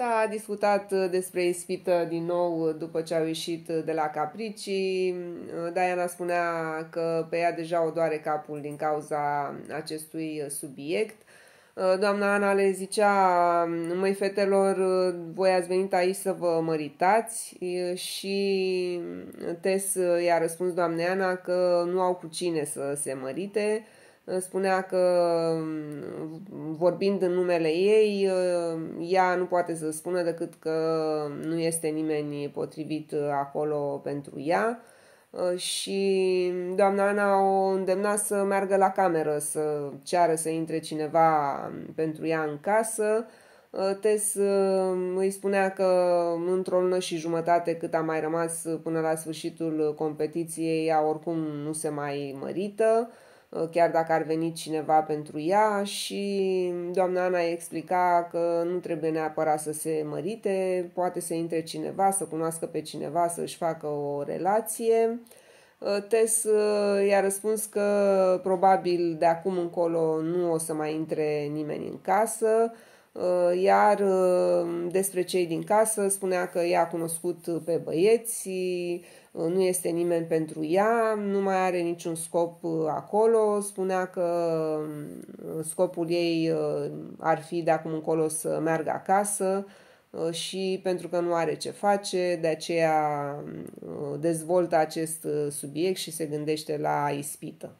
S-a discutat uh, despre ispită din nou uh, după ce au ieșit uh, de la Caprici. Diana spunea că pe ea deja o doare capul din cauza acestui subiect. Doamna Ana le zicea, mm, măi fetelor, voi ați venit aici să vă măritați și Tes i-a răspuns doamne Ana că nu au cu cine să se mărite spunea că mm, vorbind în numele ei, mm, ea nu poate să spună decât că nu este nimeni potrivit uh, acolo pentru ea uh, și doamna Ana o îndemna să meargă la cameră, să ceară să intre cineva mm, pentru ea în casă. Uh, Tes îi spunea că într-o lună și jumătate cât a mai rămas până la sfârșitul competiției, ea oricum nu se mai mărită Uh, chiar dacă ar veni cineva pentru ea și doamna Ana explica că nu trebuie neapărat să se mărite, poate să intre cineva, să cunoască pe cineva, să își facă o relație. Uh, Tess uh, i-a răspuns că probabil de acum încolo nu o să mai intre nimeni în casă, Uh, iar uh, despre cei din casă spunea că ea a cunoscut uh, pe băieți, nu este nimeni pentru ea, nu mai are niciun scop acolo, spunea că scopul ei ar fi de acum încolo să meargă acasă și pentru că nu are ce face, de aceea dezvoltă acest subiect și se gândește la ispită.